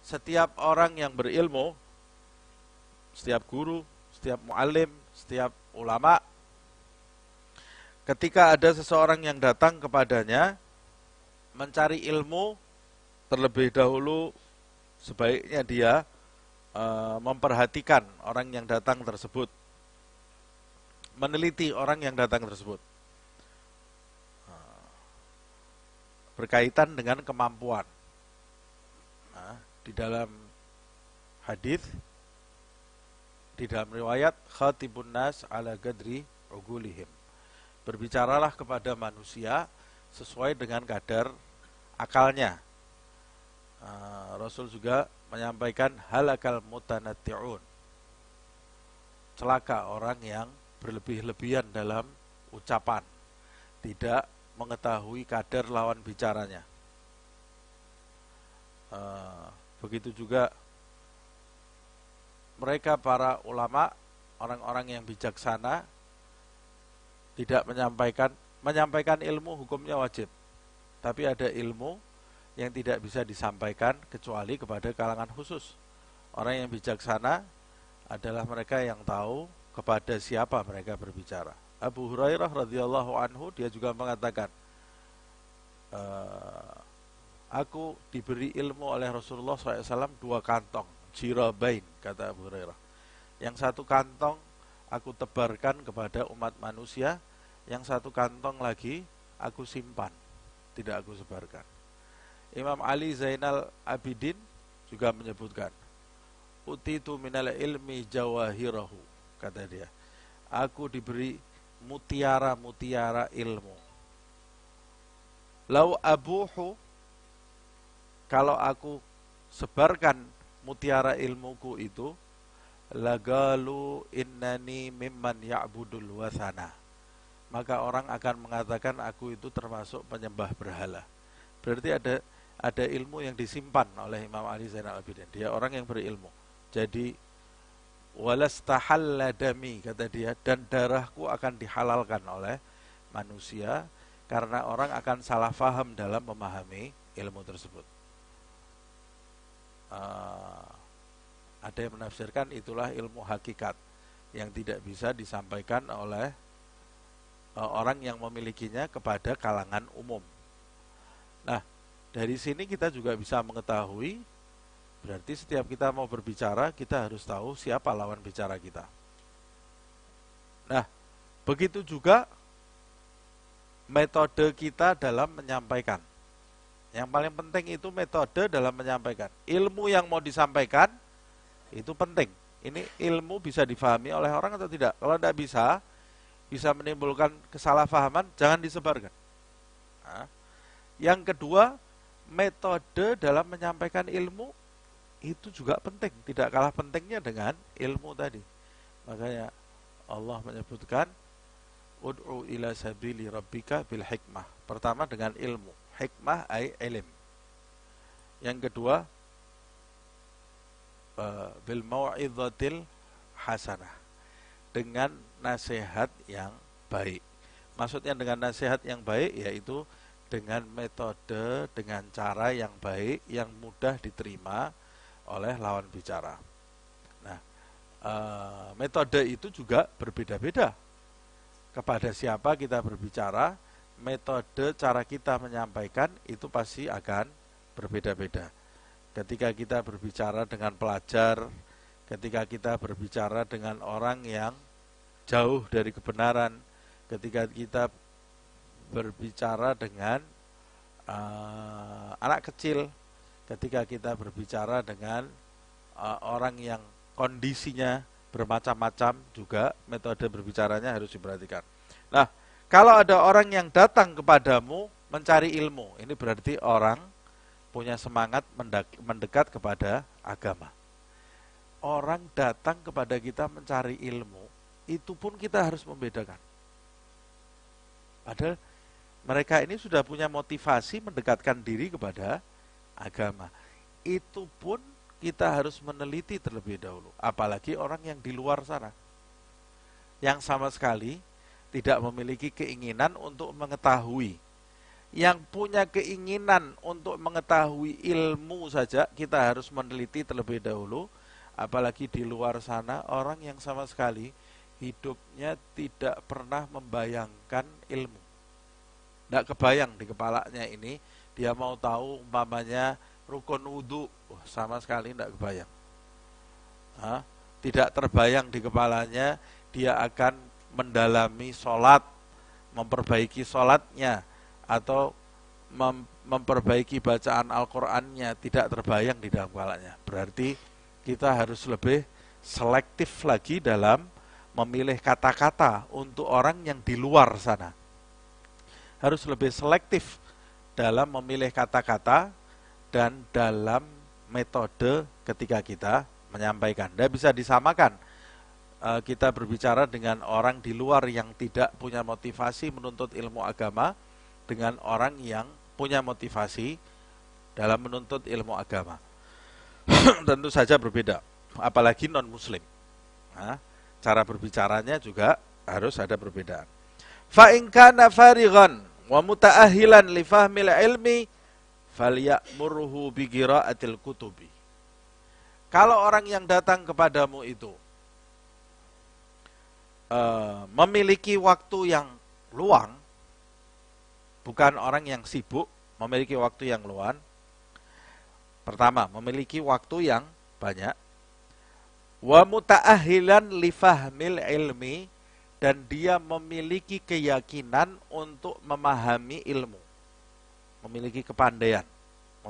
setiap orang yang berilmu, setiap guru, setiap mualim, setiap ulama, ketika ada seseorang yang datang kepadanya mencari ilmu terlebih dahulu sebaiknya dia e, memperhatikan orang yang datang tersebut, meneliti orang yang datang tersebut eh, berkaitan dengan kemampuan di dalam hadis di dalam riwayat khatibun nas ala gadri ugulihim. Berbicaralah kepada manusia sesuai dengan kadar akalnya. Eh, Rasul juga menyampaikan halakal mutanatti'un. Celaka orang yang berlebih-lebihan dalam ucapan, tidak mengetahui kadar lawan bicaranya. Eh, Begitu juga mereka para ulama, orang-orang yang bijaksana tidak menyampaikan menyampaikan ilmu hukumnya wajib. Tapi ada ilmu yang tidak bisa disampaikan kecuali kepada kalangan khusus. Orang yang bijaksana adalah mereka yang tahu kepada siapa mereka berbicara. Abu Hurairah radhiyallahu anhu dia juga mengatakan eh, aku diberi ilmu oleh Rasulullah SAW dua kantong jirabain kata Abu Hurairah yang satu kantong aku tebarkan kepada umat manusia yang satu kantong lagi aku simpan tidak aku sebarkan Imam Ali Zainal Abidin juga menyebutkan uti utitu minal ilmi jawahirahu kata dia aku diberi mutiara-mutiara ilmu lau abuhu kalau aku sebarkan mutiara ilmuku itu lagalu innani mimman ya'budul wasana maka orang akan mengatakan aku itu termasuk penyembah berhala berarti ada ada ilmu yang disimpan oleh Imam Ali Zainal Abidin dia orang yang berilmu jadi walastahalla dami kata dia dan darahku akan dihalalkan oleh manusia karena orang akan salah faham dalam memahami ilmu tersebut uh, ada yang menafsirkan itulah ilmu hakikat yang tidak bisa disampaikan oleh uh, orang yang memilikinya kepada kalangan umum. Nah, dari sini kita juga bisa mengetahui berarti setiap kita mau berbicara kita harus tahu siapa lawan bicara kita. Nah, begitu juga metode kita dalam menyampaikan. Yang paling penting itu metode dalam menyampaikan. Ilmu yang mau disampaikan itu penting. Ini ilmu bisa difahami oleh orang atau tidak. Kalau tidak bisa, bisa menimbulkan kesalahpahaman, jangan disebarkan. Nah. Yang kedua, metode dalam menyampaikan ilmu itu juga penting. Tidak kalah pentingnya dengan ilmu tadi. Makanya Allah menyebutkan, Ud'u ila sabili rabbika bil hikmah. Pertama dengan ilmu hikmah ay ilim. Yang kedua eh, bil mau'izatil hasanah. Dengan nasihat yang baik. Maksudnya dengan nasihat yang baik yaitu dengan metode, dengan cara yang baik, yang mudah diterima oleh lawan bicara. Nah, eh, metode itu juga berbeda-beda. Kepada siapa kita berbicara, metode cara kita menyampaikan itu pasti akan berbeda-beda. Ketika kita berbicara dengan pelajar, ketika kita berbicara dengan orang yang jauh dari kebenaran, ketika kita berbicara dengan uh, anak kecil, ketika kita berbicara dengan uh, orang yang kondisinya bermacam-macam juga metode berbicaranya harus diperhatikan. Nah, kalau ada orang yang datang kepadamu mencari ilmu, ini berarti orang punya semangat mendekat kepada agama. Orang datang kepada kita mencari ilmu, itu pun kita harus membedakan. Padahal mereka ini sudah punya motivasi mendekatkan diri kepada agama. Itu pun kita harus meneliti terlebih dahulu, apalagi orang yang di luar sana. Yang sama sekali tidak memiliki keinginan untuk mengetahui. Yang punya keinginan untuk mengetahui ilmu saja kita harus meneliti terlebih dahulu, apalagi di luar sana orang yang sama sekali hidupnya tidak pernah membayangkan ilmu. Tidak kebayang di kepalanya ini, dia mau tahu umpamanya rukun wudhu, oh, sama sekali tidak kebayang. Hah? Tidak terbayang di kepalanya, dia akan mendalami sholat, memperbaiki sholatnya, atau mem memperbaiki bacaan Al-Qur'annya tidak terbayang di dalam kepalanya. Berarti kita harus lebih selektif lagi dalam memilih kata-kata untuk orang yang di luar sana. Harus lebih selektif dalam memilih kata-kata dan dalam metode ketika kita menyampaikan. Tidak bisa disamakan Eh, kita berbicara dengan orang di luar yang tidak punya motivasi menuntut ilmu agama dengan orang yang punya motivasi dalam menuntut ilmu agama. Tentu saja berbeda, apalagi non-muslim. Nah, cara berbicaranya juga harus ada perbedaan. kana farighan wa muta'ahilan li fahmil ilmi falya'murhu bi qira'atil kutubi. Kalau orang yang datang kepadamu itu Eh, memiliki waktu yang luang, bukan orang yang sibuk, memiliki waktu yang luang. Pertama, memiliki waktu yang banyak. Wa muta'ahilan lifahmil ilmi dan dia memiliki keyakinan untuk memahami ilmu, memiliki kepandaian,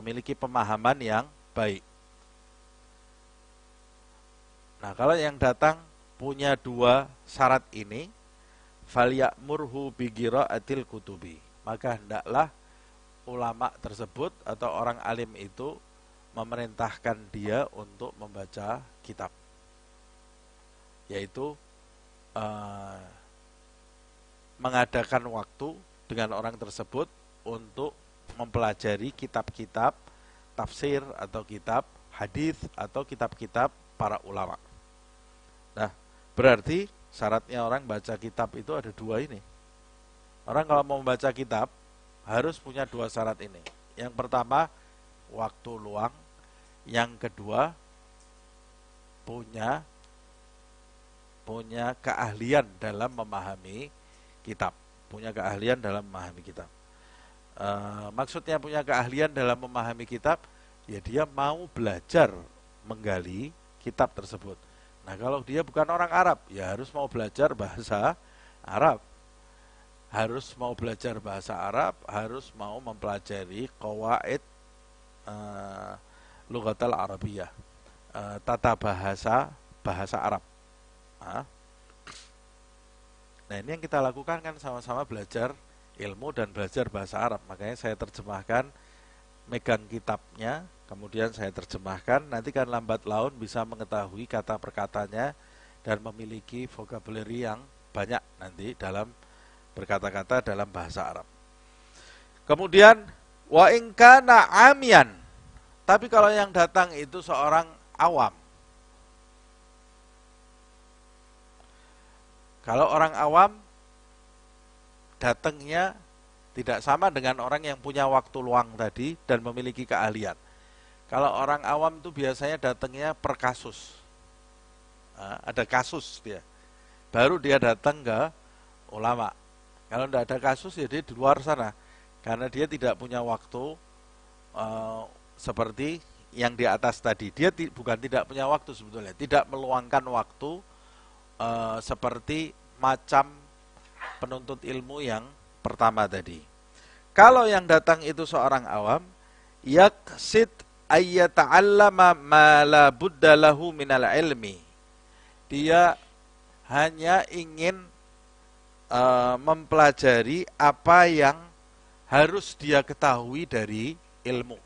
memiliki pemahaman yang baik. Nah, kalau yang datang punya dua syarat ini murhu bigiro atil kutubi maka hendaklah ulama tersebut atau orang alim itu memerintahkan dia untuk membaca kitab yaitu eh, mengadakan waktu dengan orang tersebut untuk mempelajari kitab-kitab tafsir atau kitab hadis atau kitab-kitab para ulama. Nah, Berarti syaratnya orang baca kitab itu ada dua ini. Orang kalau mau membaca kitab harus punya dua syarat ini. Yang pertama waktu luang, yang kedua punya punya keahlian dalam memahami kitab, punya keahlian dalam memahami kitab. E, maksudnya punya keahlian dalam memahami kitab, ya dia mau belajar menggali kitab tersebut Nah kalau dia bukan orang Arab, ya harus mau belajar bahasa Arab. Harus mau belajar bahasa Arab, harus mau mempelajari kawaid uh, eh, lugatal Arabiyah, uh, eh, tata bahasa bahasa Arab. Nah, nah ini yang kita lakukan kan sama-sama belajar ilmu dan belajar bahasa Arab. Makanya saya terjemahkan megang kitabnya, Kemudian saya terjemahkan, nanti kan lambat laun bisa mengetahui kata perkatanya dan memiliki vocabulary yang banyak nanti dalam berkata-kata dalam bahasa Arab. Kemudian wa ingkana amian. Tapi kalau yang datang itu seorang awam. Kalau orang awam datangnya tidak sama dengan orang yang punya waktu luang tadi dan memiliki keahlian kalau orang awam itu biasanya datangnya per kasus. Nah, ada kasus dia. Baru dia datang ke ulama. Kalau tidak ada kasus ya dia di luar sana. Karena dia tidak punya waktu uh, seperti yang di atas tadi. Dia ti bukan tidak punya waktu sebetulnya. Tidak meluangkan waktu uh, seperti macam penuntut ilmu yang pertama tadi. Kalau yang datang itu seorang awam, sit ayyata'allama ma la budda lahu minal ilmi. Dia hanya ingin uh, mempelajari apa yang harus dia ketahui dari ilmu.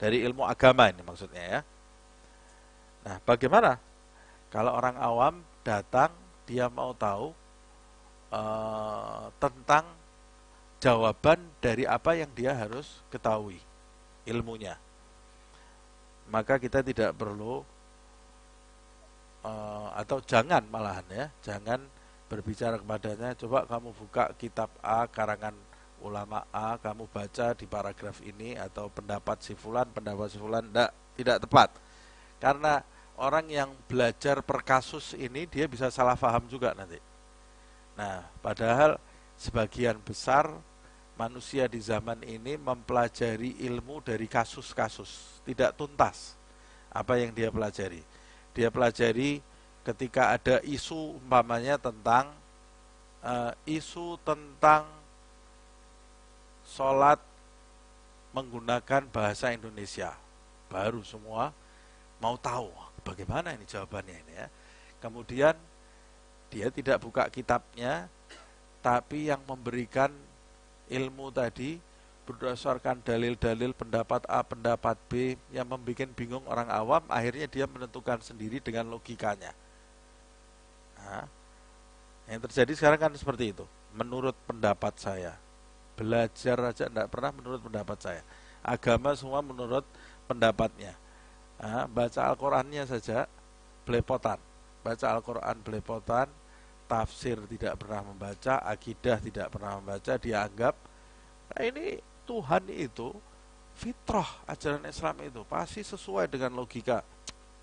Dari ilmu agama ini maksudnya ya. Nah, bagaimana kalau orang awam datang dia mau tahu uh, tentang jawaban dari apa yang dia harus ketahui ilmunya maka kita tidak perlu uh, atau jangan malahan ya, jangan berbicara kepadanya, coba kamu buka kitab A karangan ulama A, kamu baca di paragraf ini atau pendapat si fulan, pendapat si fulan tidak tidak tepat. Karena orang yang belajar per kasus ini dia bisa salah paham juga nanti. Nah, padahal sebagian besar manusia di zaman ini mempelajari ilmu dari kasus-kasus, tidak tuntas apa yang dia pelajari. Dia pelajari ketika ada isu umpamanya tentang uh, isu tentang sholat menggunakan bahasa Indonesia. Baru semua mau tahu bagaimana ini jawabannya ini ya. Kemudian dia tidak buka kitabnya, tapi yang memberikan ilmu tadi berdasarkan dalil-dalil pendapat A, pendapat B yang membuat bingung orang awam, akhirnya dia menentukan sendiri dengan logikanya. Nah, yang terjadi sekarang kan seperti itu, menurut pendapat saya. Belajar aja tidak pernah menurut pendapat saya. Agama semua menurut pendapatnya. Nah, baca Al-Qur'annya saja belepotan. Baca Al-Qur'an belepotan, tafsir tidak pernah membaca, akidah tidak pernah membaca, dia anggap nah ini Tuhan itu fitrah ajaran Islam itu pasti sesuai dengan logika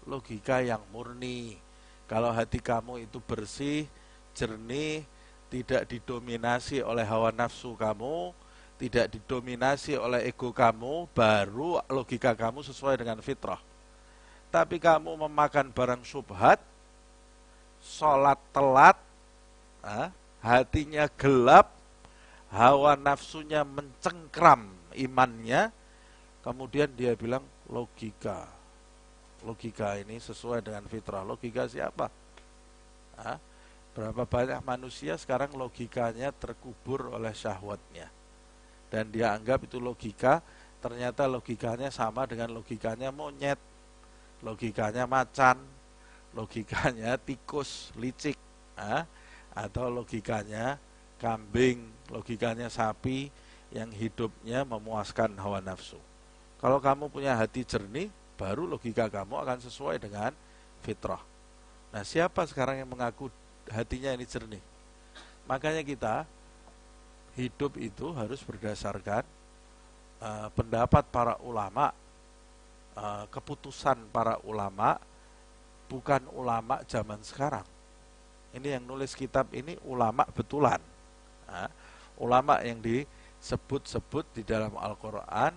logika yang murni. Kalau hati kamu itu bersih, jernih, tidak didominasi oleh hawa nafsu kamu, tidak didominasi oleh ego kamu, baru logika kamu sesuai dengan fitrah. Tapi kamu memakan barang subhat, sholat telat, ha? hatinya gelap, hawa nafsunya mencengkram imannya, kemudian dia bilang logika. Logika ini sesuai dengan fitrah. Logika siapa? Ha? Berapa banyak manusia sekarang logikanya terkubur oleh syahwatnya. Dan dia anggap itu logika, ternyata logikanya sama dengan logikanya monyet, logikanya macan, logikanya tikus, licik. Ha? atau logikanya kambing, logikanya sapi yang hidupnya memuaskan hawa nafsu. Kalau kamu punya hati jernih, baru logika kamu akan sesuai dengan fitrah. Nah, siapa sekarang yang mengaku hatinya ini jernih? Makanya kita hidup itu harus berdasarkan uh, pendapat para ulama, uh, keputusan para ulama, bukan ulama zaman sekarang ini yang nulis kitab ini ulama betulan. Nah, ulama yang disebut-sebut di dalam Al-Quran,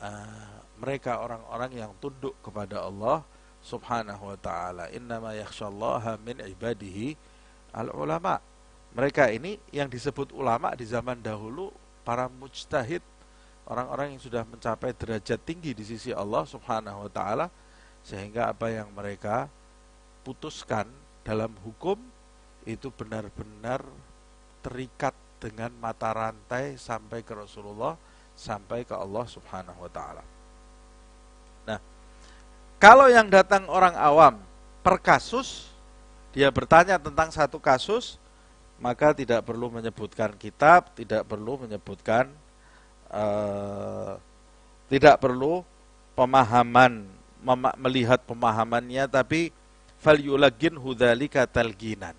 uh, mereka orang-orang yang tunduk kepada Allah subhanahu wa ta'ala. Innama yakshallaha min ibadihi al-ulama. Mereka ini yang disebut ulama di zaman dahulu para mujtahid, orang-orang yang sudah mencapai derajat tinggi di sisi Allah subhanahu wa ta'ala, sehingga apa yang mereka putuskan dalam hukum itu benar-benar terikat dengan mata rantai sampai ke Rasulullah sampai ke Allah Subhanahu wa taala. Nah, kalau yang datang orang awam per kasus dia bertanya tentang satu kasus maka tidak perlu menyebutkan kitab, tidak perlu menyebutkan uh, tidak perlu pemahaman melihat pemahamannya tapi falyulagin hudzalika talginan.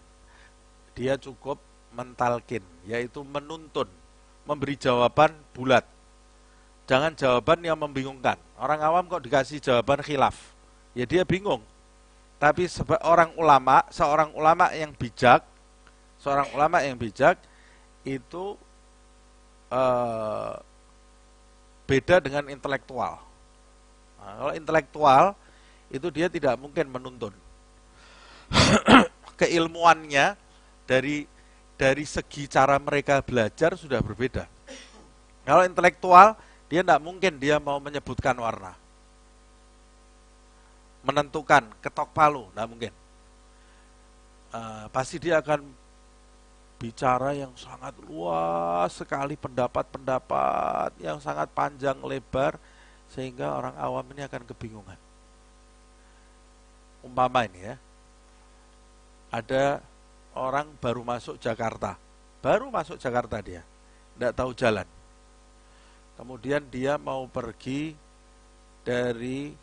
Dia cukup mentalkin, yaitu menuntun, memberi jawaban bulat. Jangan jawaban yang membingungkan. Orang awam kok dikasih jawaban khilaf. Ya dia bingung. Tapi seorang ulama, seorang ulama yang bijak, seorang ulama yang bijak itu eh, beda dengan intelektual. Nah, kalau intelektual itu dia tidak mungkin menuntun keilmuannya dari dari segi cara mereka belajar sudah berbeda. Kalau intelektual, dia tidak mungkin dia mau menyebutkan warna. Menentukan, ketok palu, tidak mungkin. Uh, pasti dia akan bicara yang sangat luas sekali pendapat-pendapat yang sangat panjang lebar sehingga orang awam ini akan kebingungan. Umpama ini ya, ada orang baru masuk Jakarta, baru masuk Jakarta dia, tidak tahu jalan. Kemudian dia mau pergi dari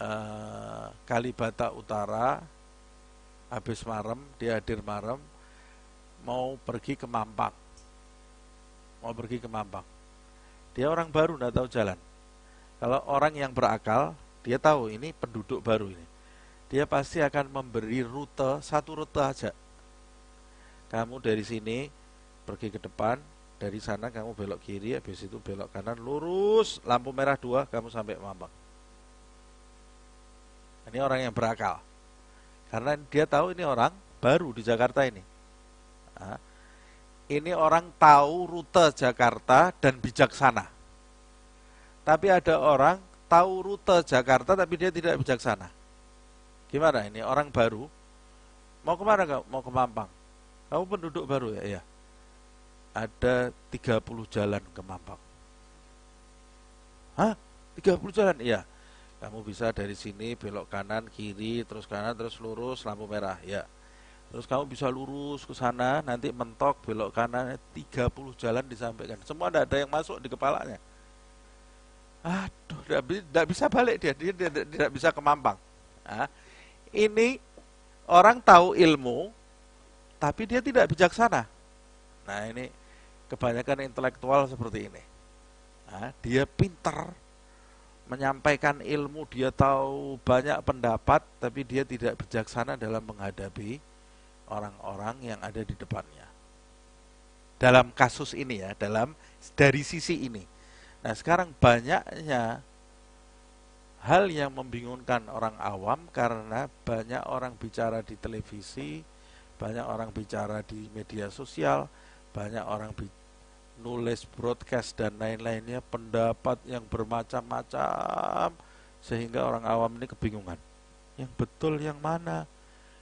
uh, Kalibata Utara, habis Marem, dia hadir Marem, mau pergi ke Mampang, mau pergi ke Mampang. Dia orang baru, tidak tahu jalan. Kalau orang yang berakal, dia tahu ini penduduk baru ini dia pasti akan memberi rute satu rute aja kamu dari sini pergi ke depan dari sana kamu belok kiri habis itu belok kanan lurus lampu merah dua kamu sampai mambang ini orang yang berakal karena dia tahu ini orang baru di Jakarta ini nah, ini orang tahu rute Jakarta dan bijaksana tapi ada orang tahu rute Jakarta tapi dia tidak bijaksana Gimana ini orang baru? Mau kemana kau Mau ke Mampang. Kamu penduduk baru ya? Iya. Ada 30 jalan ke Mampang. Hah? 30 jalan? Iya. Kamu bisa dari sini belok kanan, kiri, terus kanan, terus lurus, lampu merah. Ya. Terus kamu bisa lurus ke sana, nanti mentok belok kanan 30 jalan disampaikan. Semua tidak ada yang masuk di kepalanya. Aduh, tidak bisa balik dia, dia tidak bisa ke Mampang. Ah, ini orang tahu ilmu, tapi dia tidak bijaksana. Nah ini kebanyakan intelektual seperti ini. Nah, dia pintar menyampaikan ilmu, dia tahu banyak pendapat, tapi dia tidak bijaksana dalam menghadapi orang-orang yang ada di depannya. Dalam kasus ini ya, dalam dari sisi ini. Nah sekarang banyaknya hal yang membingungkan orang awam karena banyak orang bicara di televisi, banyak orang bicara di media sosial, banyak orang nulis broadcast dan lain-lainnya pendapat yang bermacam-macam sehingga orang awam ini kebingungan. Yang betul yang mana?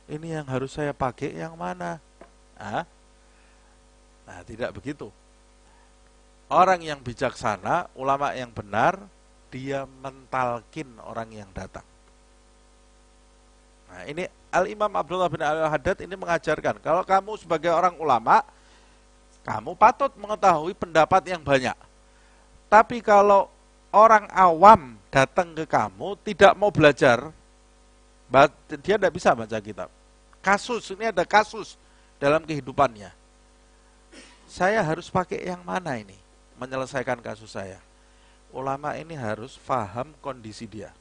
Ini yang harus saya pakai yang mana? Ah? Nah, tidak begitu. Orang yang bijaksana, ulama yang benar, dia mentalkin orang yang datang. Nah, ini Al-Imam Abdullah bin Al-Haddad ini mengajarkan, kalau kamu sebagai orang ulama, kamu patut mengetahui pendapat yang banyak. Tapi kalau orang awam datang ke kamu, tidak mau belajar, dia tidak bisa baca kitab. Kasus, ini ada kasus dalam kehidupannya. Saya harus pakai yang mana ini menyelesaikan kasus saya? ulama ini harus faham kondisi dia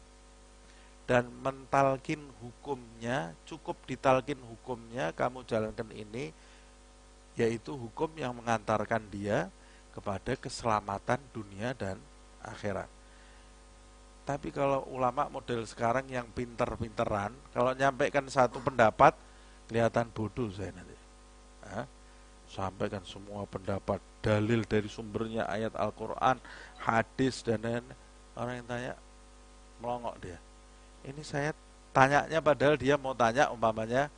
dan mentalkin hukumnya cukup ditalkin hukumnya kamu jalankan ini yaitu hukum yang mengantarkan dia kepada keselamatan dunia dan akhirat tapi kalau ulama model sekarang yang pinter-pinteran kalau nyampaikan satu pendapat kelihatan bodoh saya nanti sampaikan semua pendapat dalil dari sumbernya ayat Al-Quran hadis dan lain orang yang tanya melongok dia ini saya tanyanya padahal dia mau tanya umpamanya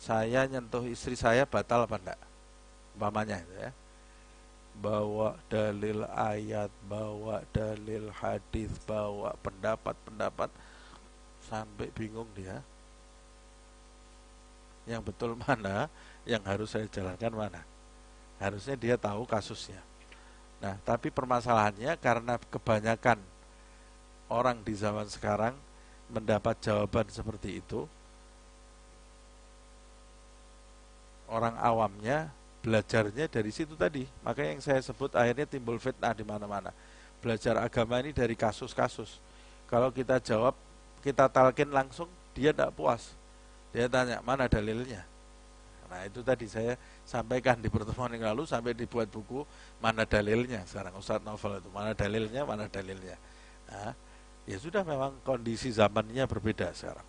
saya nyentuh istri saya batal apa enggak umpamanya itu ya bawa dalil ayat bawa dalil hadis bawa pendapat-pendapat sampai bingung dia yang betul mana yang harus saya jalankan mana harusnya dia tahu kasusnya. Nah, tapi permasalahannya karena kebanyakan orang di zaman sekarang mendapat jawaban seperti itu, orang awamnya belajarnya dari situ tadi. Maka yang saya sebut akhirnya timbul fitnah di mana-mana. Belajar agama ini dari kasus-kasus. Kalau kita jawab, kita talkin langsung, dia tidak puas. Dia tanya, mana dalilnya? Nah itu tadi saya sampaikan di pertemuan yang lalu sampai dibuat buku mana dalilnya sekarang Ustadz Novel itu mana dalilnya mana dalilnya. Nah, ya sudah memang kondisi zamannya berbeda sekarang.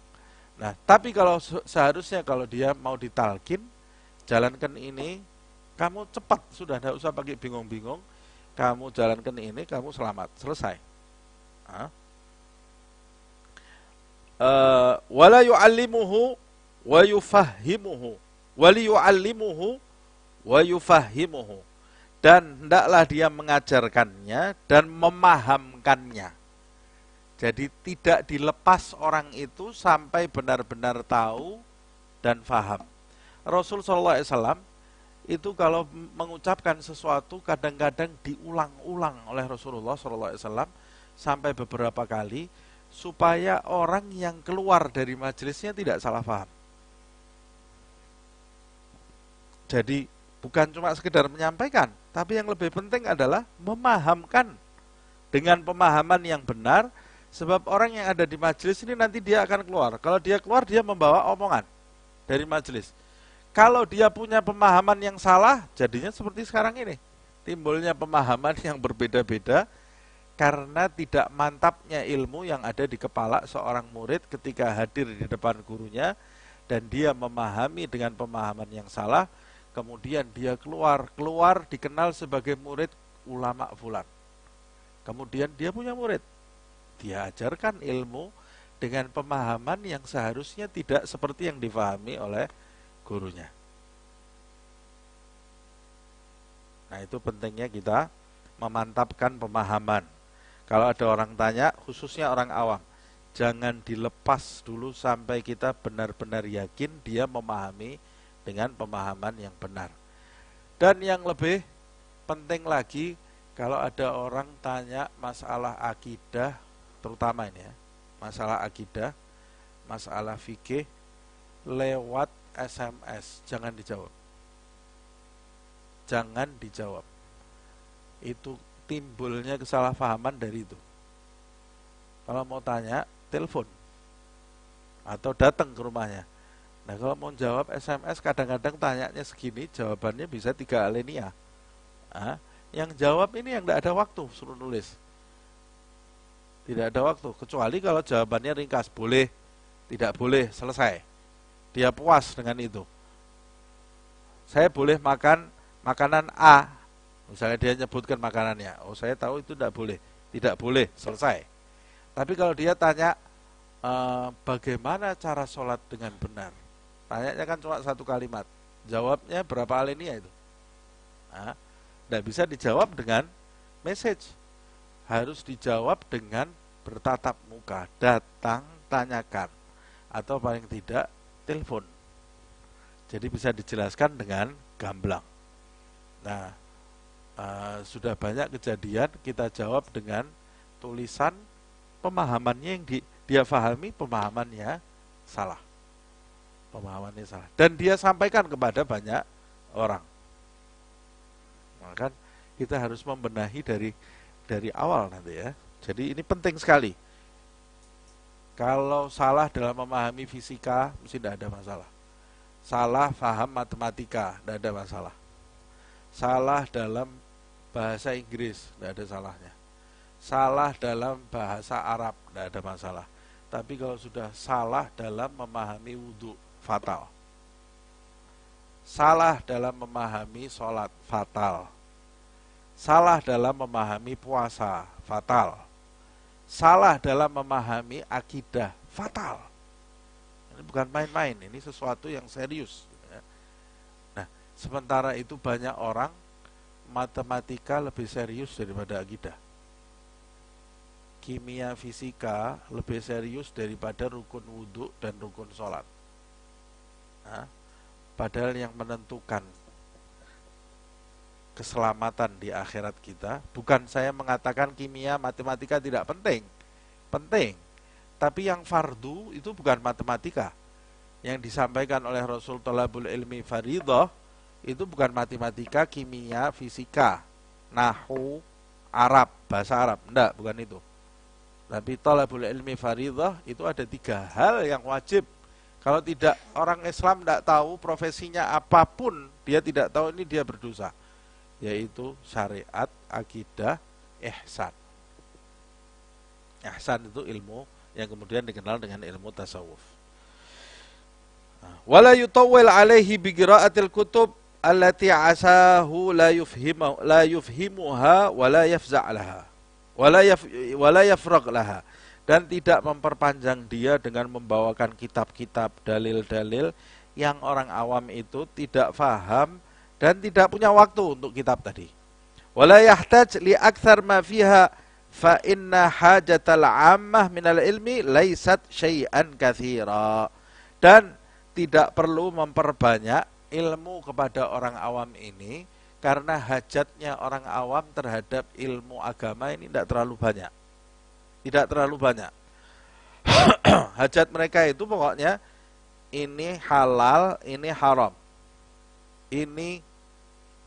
Nah tapi kalau seharusnya kalau dia mau ditalkin jalankan ini kamu cepat sudah tidak usah pakai bingung-bingung kamu jalankan ini kamu selamat selesai. Nah, wala yu'allimuhu wa yufahhimuhu waliyu'allimuhu wa yufahimuhu dan hendaklah dia mengajarkannya dan memahamkannya. Jadi tidak dilepas orang itu sampai benar-benar tahu dan faham. Rasul SAW itu kalau mengucapkan sesuatu kadang-kadang diulang-ulang oleh Rasulullah SAW sampai beberapa kali supaya orang yang keluar dari majelisnya tidak salah faham. Jadi bukan cuma sekedar menyampaikan, tapi yang lebih penting adalah memahamkan dengan pemahaman yang benar sebab orang yang ada di majelis ini nanti dia akan keluar. Kalau dia keluar dia membawa omongan dari majelis. Kalau dia punya pemahaman yang salah, jadinya seperti sekarang ini. Timbulnya pemahaman yang berbeda-beda karena tidak mantapnya ilmu yang ada di kepala seorang murid ketika hadir di depan gurunya dan dia memahami dengan pemahaman yang salah, Kemudian dia keluar, keluar dikenal sebagai murid ulama fulan. Kemudian dia punya murid. Dia ajarkan ilmu dengan pemahaman yang seharusnya tidak seperti yang difahami oleh gurunya. Nah, itu pentingnya kita memantapkan pemahaman. Kalau ada orang tanya, khususnya orang awam, jangan dilepas dulu sampai kita benar-benar yakin dia memahami dengan pemahaman yang benar. Dan yang lebih penting lagi kalau ada orang tanya masalah akidah terutama ini ya, masalah akidah, masalah fikih lewat SMS, jangan dijawab. Jangan dijawab. Itu timbulnya kesalahpahaman dari itu. Kalau mau tanya, telepon atau datang ke rumahnya Nah kalau mau jawab SMS kadang-kadang tanyanya segini jawabannya bisa tiga alenia. Ya. ah yang jawab ini yang tidak ada waktu suruh nulis. Tidak ada waktu kecuali kalau jawabannya ringkas boleh, tidak boleh selesai. Dia puas dengan itu. Saya boleh makan makanan A, misalnya dia nyebutkan makanannya. Oh saya tahu itu tidak boleh, tidak boleh selesai. Tapi kalau dia tanya e, bagaimana cara sholat dengan benar, Tanyanya kan cuma satu kalimat. Jawabnya berapa alenia itu? Nah, tidak bisa dijawab dengan message. Harus dijawab dengan bertatap muka, datang, tanyakan. Atau paling tidak, telepon. Jadi bisa dijelaskan dengan gamblang. Nah, uh, sudah banyak kejadian kita jawab dengan tulisan pemahamannya yang di, dia fahami pemahamannya salah. Pemahamannya salah. Dan dia sampaikan kepada banyak orang. Maka kita harus membenahi dari dari awal nanti ya. Jadi ini penting sekali. Kalau salah dalam memahami fisika, mesti tidak ada masalah. Salah faham matematika, tidak ada masalah. Salah dalam bahasa Inggris, tidak ada salahnya. Salah dalam bahasa Arab, tidak ada masalah. Tapi kalau sudah salah dalam memahami wudhu, fatal. Salah dalam memahami sholat, fatal. Salah dalam memahami puasa, fatal. Salah dalam memahami akidah, fatal. Ini bukan main-main, ini sesuatu yang serius. Gitu ya. Nah, sementara itu banyak orang matematika lebih serius daripada akidah. Kimia fisika lebih serius daripada rukun wudhu dan rukun sholat padahal yang menentukan keselamatan di akhirat kita bukan saya mengatakan kimia matematika tidak penting penting tapi yang fardu itu bukan matematika yang disampaikan oleh Rasul Talabul Ilmi Faridah itu bukan matematika, kimia, fisika, nahu, Arab, bahasa Arab. Enggak, bukan itu. Tapi Talabul Ilmi Faridah itu ada tiga hal yang wajib kalau tidak orang Islam tidak tahu profesinya apapun, dia tidak tahu ini dia berdosa. Yaitu syariat, akidah, ihsan. Ihsan itu ilmu yang kemudian dikenal dengan ilmu tasawuf. Ah, wala yutawwil alaihi bi qira'atil kutub allati asahu la yufhimu la yufhimuha wa la yafza' laha wa laha dan tidak memperpanjang dia dengan membawakan kitab-kitab dalil-dalil yang orang awam itu tidak faham dan tidak punya waktu untuk kitab tadi. Wala yahtaj li akthar ma fiha fa inna hajatal ammah minal ilmi laisat syai'an kathira. Dan tidak perlu memperbanyak ilmu kepada orang awam ini karena hajatnya orang awam terhadap ilmu agama ini tidak terlalu banyak tidak terlalu banyak. Hajat mereka itu pokoknya ini halal, ini haram. Ini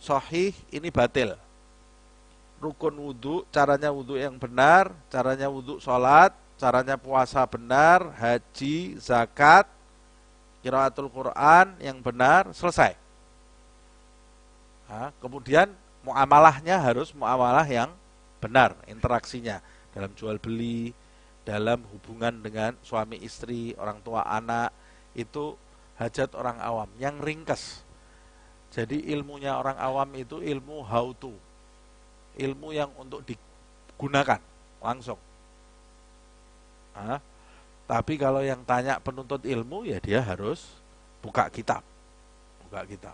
sohih, ini batil. Rukun wudhu, caranya wudhu yang benar, caranya wudhu sholat, caranya puasa benar, haji, zakat, kiraatul Quran yang benar, selesai. Nah, kemudian muamalahnya harus muamalah yang benar interaksinya dalam jual beli, dalam hubungan dengan suami istri, orang tua anak, itu hajat orang awam yang ringkas. Jadi ilmunya orang awam itu ilmu how to. Ilmu yang untuk digunakan langsung. Hah? tapi kalau yang tanya penuntut ilmu ya dia harus buka kitab. Buka kitab.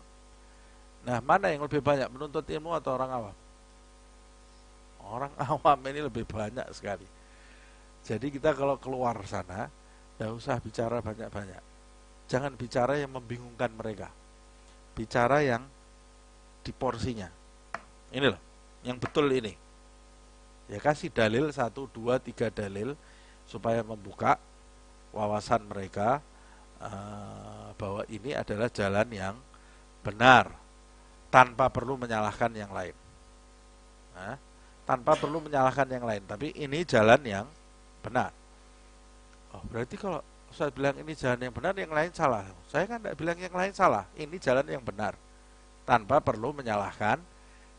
Nah, mana yang lebih banyak penuntut ilmu atau orang awam? orang awam ini lebih banyak sekali. Jadi kita kalau keluar sana, ya usah bicara banyak-banyak. Jangan bicara yang membingungkan mereka. Bicara yang di porsinya. Ini loh, yang betul ini. Ya kasih dalil satu, dua, tiga dalil supaya membuka wawasan mereka eh, bahwa ini adalah jalan yang benar tanpa perlu menyalahkan yang lain. Nah, tanpa perlu menyalahkan yang lain. Tapi ini jalan yang benar. Oh, berarti kalau saya bilang ini jalan yang benar, yang lain salah. Saya kan tidak bilang yang lain salah. Ini jalan yang benar. Tanpa perlu menyalahkan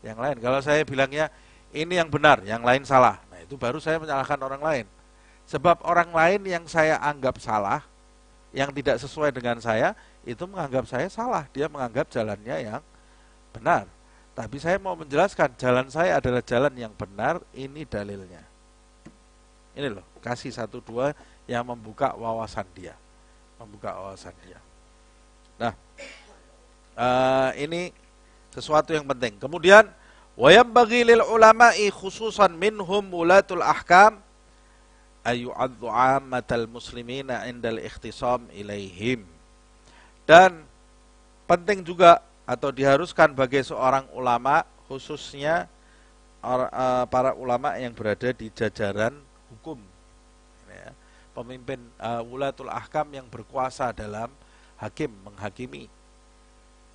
yang lain. Kalau saya bilangnya ini yang benar, yang lain salah. Nah, itu baru saya menyalahkan orang lain. Sebab orang lain yang saya anggap salah, yang tidak sesuai dengan saya, itu menganggap saya salah. Dia menganggap jalannya yang benar. Tapi saya mau menjelaskan jalan saya adalah jalan yang benar, ini dalilnya. Ini loh, kasih satu dua yang membuka wawasan dia. Membuka wawasan dia. Nah, uh, ini sesuatu yang penting. Kemudian wayam bagi lil ulama'i khususan minhum ulatul ahkam ayu'adzu al muslimina indal ikhtisam ilaihim. Dan penting juga atau diharuskan bagi seorang ulama khususnya eh, para ulama yang berada di jajaran hukum ya, pemimpin uh, wulatul ahkam yang berkuasa dalam hakim menghakimi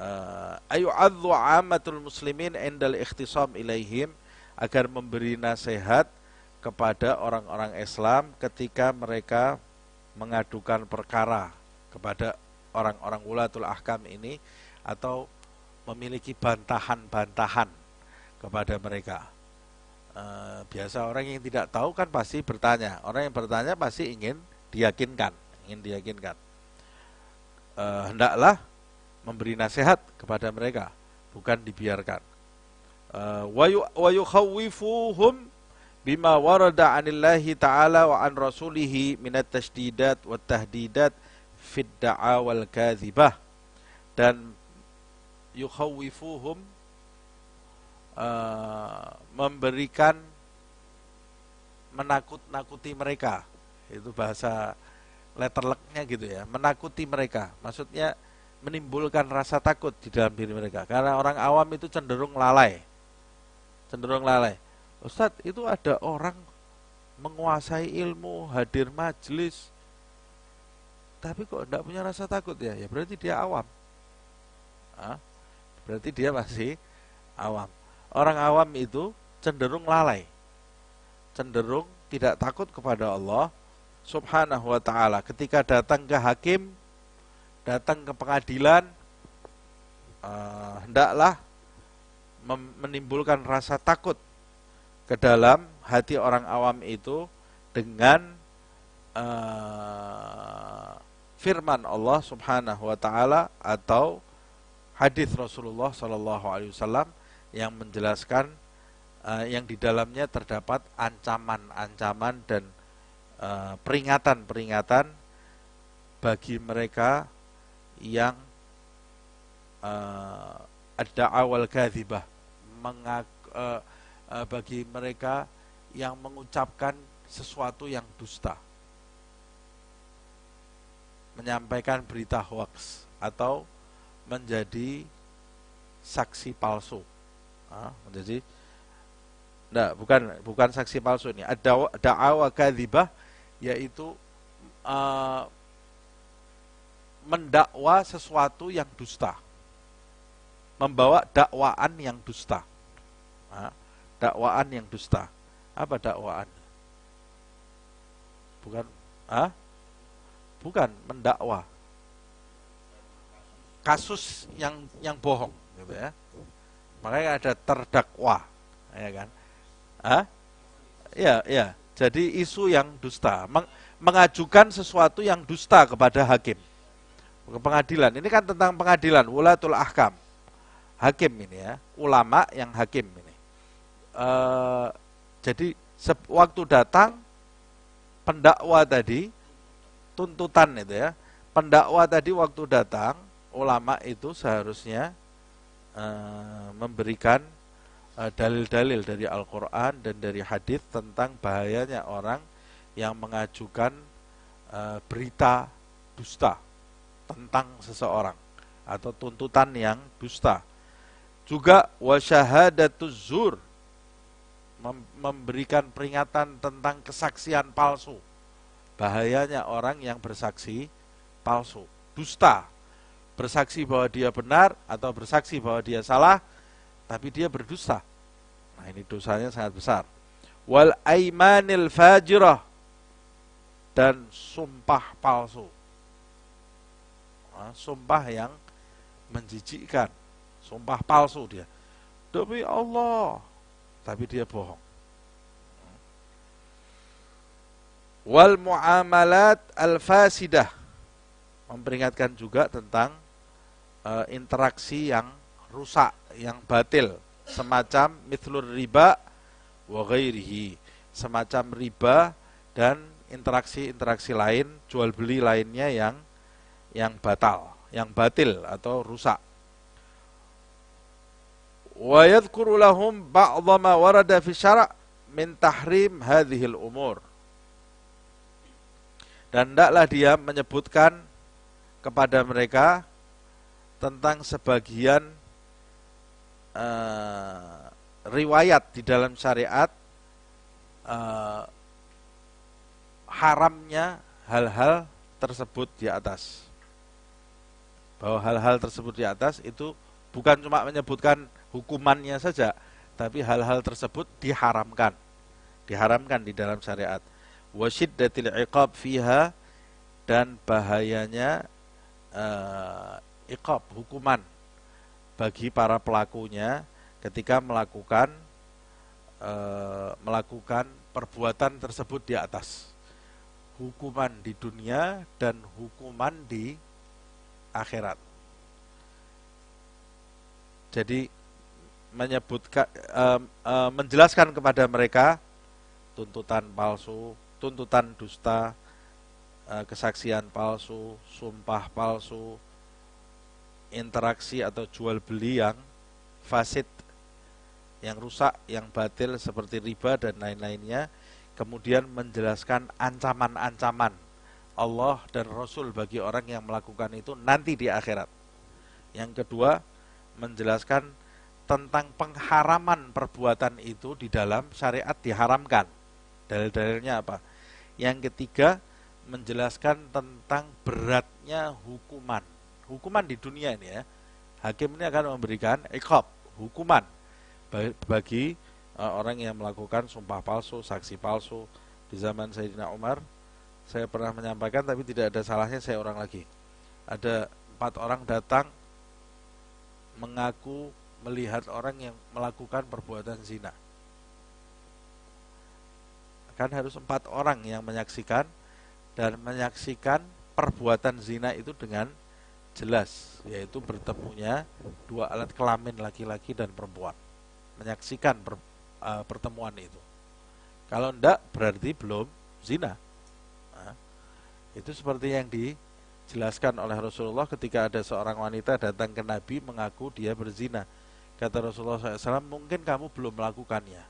eh, ayu adzu amatul muslimin endal ikhtisam ilaihim agar memberi nasihat kepada orang-orang Islam ketika mereka mengadukan perkara kepada orang-orang ulatul ahkam ini atau memiliki bantahan-bantahan kepada mereka. E, biasa orang yang tidak tahu kan pasti bertanya. Orang yang bertanya pasti ingin diyakinkan, ingin diyakinkan. E, hendaklah memberi nasihat kepada mereka, bukan dibiarkan. Eh, wa bima warada anillahi ta'ala wa an rasulihi minat tashdidat wa tahdidat fid da'awal kadhibah dan yukhawifuhum uh, eh, memberikan menakut-nakuti mereka. Itu bahasa letterleknya gitu ya, menakuti mereka. Maksudnya menimbulkan rasa takut di dalam diri mereka. Karena orang awam itu cenderung lalai. Cenderung lalai. Ustadz, itu ada orang menguasai ilmu, hadir majelis, tapi kok tidak punya rasa takut ya? Ya berarti dia awam. Hah? Berarti dia masih awam. Orang awam itu cenderung lalai. Cenderung tidak takut kepada Allah Subhanahu wa taala. Ketika datang ke hakim, datang ke pengadilan eh, hendaklah menimbulkan rasa takut ke dalam hati orang awam itu dengan uh, firman Allah Subhanahu wa taala atau hadis Rasulullah Shallallahu Alaihi Wasallam yang menjelaskan eh, yang di dalamnya terdapat ancaman-ancaman dan eh, peringatan-peringatan bagi mereka yang eh, ada awal kathibah bagi mereka yang mengucapkan sesuatu yang dusta menyampaikan berita hoax atau menjadi saksi palsu. ah, menjadi enggak, bukan bukan saksi palsu ini. Ada da'awa kadhibah yaitu uh, mendakwa sesuatu yang dusta. Membawa dakwaan yang dusta. ah, dakwaan yang dusta. Apa dakwaan? Bukan ah? Bukan mendakwa kasus yang yang bohong gitu ya makanya ada terdakwa ya kan Hah? ya ya jadi isu yang dusta Meng, mengajukan sesuatu yang dusta kepada hakim ke pengadilan ini kan tentang pengadilan wulatul ahkam hakim ini ya ulama yang hakim ini e, jadi waktu datang pendakwa tadi tuntutan itu ya pendakwa tadi waktu datang ulama itu seharusnya uh, memberikan eh, dalil-dalil uh, dari Al-Quran dan dari hadis tentang bahayanya orang yang mengajukan uh, berita dusta tentang seseorang atau tuntutan yang dusta. Juga wasyahadatuz zur memberikan peringatan tentang kesaksian palsu. Bahayanya orang yang bersaksi palsu, dusta bersaksi bahwa dia benar atau bersaksi bahwa dia salah, tapi dia berdusta. Nah, ini dosanya sangat besar. Wal aimanil fajirah dan sumpah palsu. Nah, sumpah yang menjijikkan, sumpah palsu dia. Demi Allah, tapi dia bohong. Wal muamalat al-fasidah memperingatkan juga tentang e, interaksi yang rusak, yang batil, semacam mitlur riba wa ghairihi, semacam riba dan interaksi-interaksi lain, jual beli lainnya yang yang batal, yang batil atau rusak. Wa yadhkuru lahum ba'dha ma warada fi syara' min tahrim hadhil umur. Dan ndaklah dia menyebutkan kepada mereka tentang sebagian uh, riwayat di dalam syariat uh, haramnya hal-hal tersebut di atas. Bahwa hal-hal tersebut di atas itu bukan cuma menyebutkan hukumannya saja, tapi hal-hal tersebut diharamkan. Diharamkan di dalam syariat. Wasiddatil iqab fiha dan bahayanya eh, ikop hukuman bagi para pelakunya ketika melakukan e, melakukan perbuatan tersebut di atas. Hukuman di dunia dan hukuman di akhirat. Jadi menyebutkan e, e, menjelaskan kepada mereka tuntutan palsu, tuntutan dusta, kesaksian palsu, sumpah palsu, interaksi atau jual beli yang fasid, yang rusak, yang batil seperti riba dan lain-lainnya. Kemudian menjelaskan ancaman-ancaman Allah dan Rasul bagi orang yang melakukan itu nanti di akhirat. Yang kedua, menjelaskan tentang pengharaman perbuatan itu di dalam syariat diharamkan. Dalil-dalilnya apa? Yang ketiga, menjelaskan tentang beratnya hukuman hukuman di dunia ini ya hakim ini akan memberikan ekop hukuman bagi eh, orang yang melakukan sumpah palsu saksi palsu di zaman Sayyidina Umar saya pernah menyampaikan tapi tidak ada salahnya saya orang lagi ada empat orang datang mengaku melihat orang yang melakukan perbuatan zina kan harus empat orang yang menyaksikan dan menyaksikan perbuatan zina itu dengan jelas yaitu bertemunya dua alat kelamin laki-laki dan perempuan menyaksikan per, uh, pertemuan itu kalau ndak berarti belum zina nah, itu seperti yang dijelaskan oleh Rasulullah ketika ada seorang wanita datang ke Nabi mengaku dia berzina kata Rasulullah SAW mungkin kamu belum melakukannya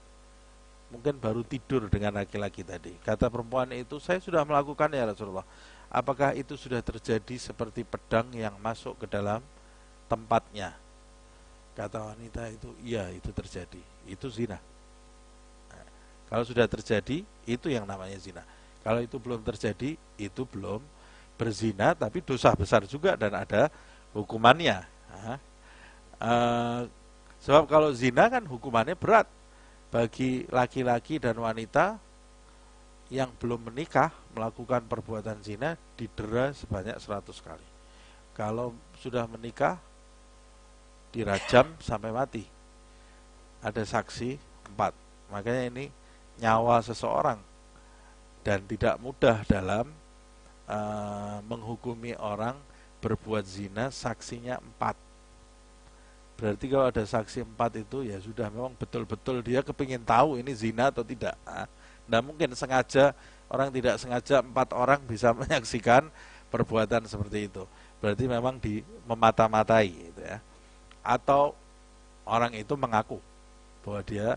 mungkin baru tidur dengan laki-laki tadi kata perempuan itu saya sudah melakukannya Rasulullah apakah itu sudah terjadi seperti pedang yang masuk ke dalam tempatnya kata wanita itu iya itu terjadi itu zina nah, kalau sudah terjadi itu yang namanya zina kalau itu belum terjadi itu belum berzina tapi dosa besar juga dan ada hukumannya nah, eh, sebab kalau zina kan hukumannya berat bagi laki-laki dan wanita yang belum menikah melakukan perbuatan zina didera sebanyak 100 kali. Kalau sudah menikah dirajam sampai mati. Ada saksi empat. Makanya ini nyawa seseorang dan tidak mudah dalam uh, menghukumi orang berbuat zina saksinya empat. Berarti kalau ada saksi empat itu ya sudah memang betul-betul dia kepingin tahu ini zina atau tidak. Nah, Nah mungkin sengaja orang tidak sengaja empat orang bisa menyaksikan perbuatan seperti itu. Berarti memang di memata-matai gitu ya. Atau orang itu mengaku bahwa dia